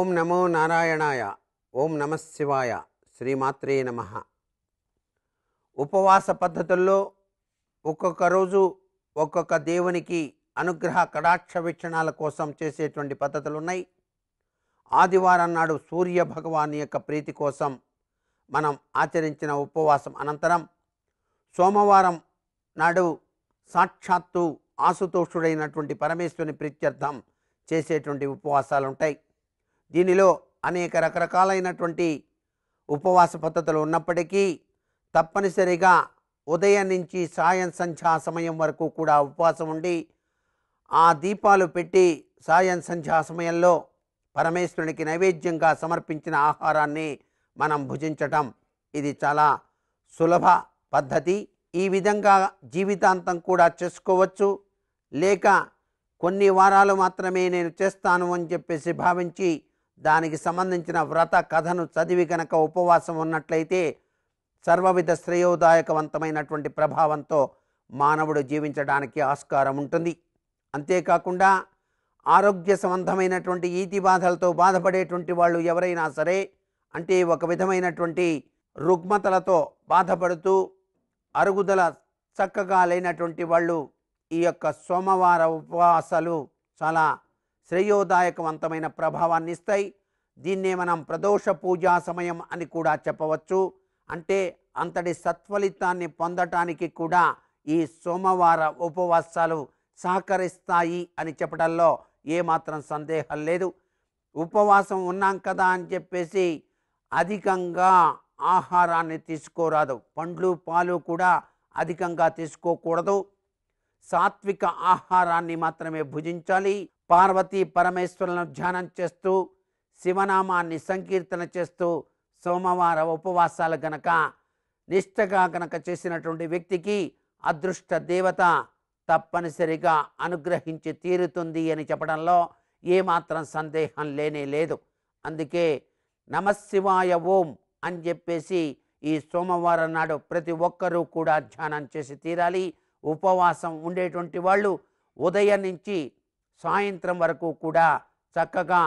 ఓం నమో నారాయణాయ ఓం నమ శివాయ శ్రీమాత్రే నమ ఉపవాస పద్ధతుల్లో ఒక్కొక్క రోజు ఒక్కొక్క దేవునికి అనుగ్రహ కడాక్ష వీక్షణాల కోసం చేసేటువంటి పద్ధతులు ఉన్నాయి ఆదివారం నాడు సూర్య భగవాన్ యొక్క ప్రీతి కోసం మనం ఆచరించిన ఉపవాసం అనంతరం సోమవారం నాడు సాక్షాత్తు ఆసుతోషుడైనటువంటి పరమేశ్వరుని ప్రీత్యర్థం చేసేటువంటి ఉపవాసాలు ఉంటాయి దీనిలో అనేక రకరకాలైనటువంటి ఉపవాస పద్ధతులు ఉన్నప్పటికీ తప్పనిసరిగా ఉదయం నుంచి సాయం సంధ్యా సమయం వరకు కూడా ఉపవాసం ఉండి ఆ దీపాలు పెట్టి సాయం సంధ్యా సమయంలో పరమేశ్వరునికి నైవేద్యంగా సమర్పించిన ఆహారాన్ని మనం భుజించటం ఇది చాలా సులభ పద్ధతి ఈ విధంగా జీవితాంతం కూడా చేసుకోవచ్చు లేక కొన్ని వారాలు మాత్రమే నేను చేస్తాను అని చెప్పేసి భావించి దానికి సంబంధించిన వ్రత కథను చదివి గనక ఉపవాసం ఉన్నట్లయితే సర్వవిధ శ్రేయోదాయకవంతమైనటువంటి ప్రభావంతో మానవుడు జీవించడానికి ఆస్కారం ఉంటుంది అంతేకాకుండా ఆరోగ్య సంబంధమైనటువంటి ఈతి బాధలతో బాధపడేటువంటి వాళ్ళు ఎవరైనా సరే అంటే ఒక విధమైనటువంటి రుగ్మతలతో బాధపడుతూ అరుగుదల చక్కగా లేనటువంటి వాళ్ళు ఈ యొక్క సోమవార ఉపవాసాలు చాలా శ్రేయోదాయకవంతమైన ప్రభావాన్ని ఇస్తాయి దీన్నే మనం ప్రదోష పూజా సమయం అని కూడా చెప్పవచ్చు అంటే అంతటి సత్ఫలితాన్ని పొందటానికి కూడా ఈ సోమవార ఉపవాసాలు సహకరిస్తాయి అని చెప్పడంలో ఏమాత్రం సందేహం లేదు ఉపవాసం ఉన్నాం కదా అని చెప్పేసి అధికంగా ఆహారాన్ని తీసుకోరాదు పండ్లు పాలు కూడా అధికంగా తీసుకోకూడదు సాత్విక ఆహారాన్ని మాత్రమే భుజించాలి పార్వతీ పరమేశ్వరులను ధ్యానం చేస్తూ శివనామాన్ని సంకీర్తన చేస్తూ సోమవార ఉపవాసాలు గనక నిష్టగా గనక చేసినటువంటి వ్యక్తికి అదృష్ట దేవత తప్పనిసరిగా అనుగ్రహించి తీరుతుంది అని చెప్పడంలో ఏమాత్రం సందేహం లేనే లేదు అందుకే నమశివాయ ఓం అని చెప్పేసి ఈ సోమవారం నాడు ప్రతి ఒక్కరూ కూడా ధ్యానం చేసి తీరాలి ఉపవాసం ఉండేటువంటి వాళ్ళు ఉదయం నుంచి సాయంత్రం వరకు కూడా చక్కగా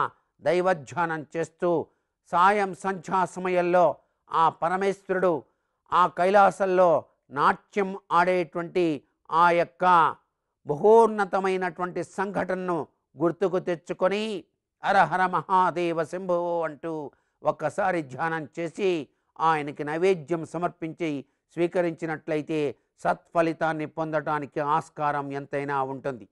దైవధ్యానం చేస్తూ సాయం సంధ్యా సమయంలో ఆ పరమేశ్వరుడు ఆ కైలాసంలో నాట్యం ఆడేటువంటి ఆ యొక్క బహోన్నతమైనటువంటి సంఘటనను గుర్తుకు తెచ్చుకొని హరహర మహాదేవ శంభో అంటూ ఒక్కసారి ధ్యానం చేసి ఆయనకి నైవేద్యం సమర్పించి స్వీకరించినట్లయితే సత్ఫలితాన్ని పొందటానికి ఆస్కారం ఎంతైనా ఉంటుంది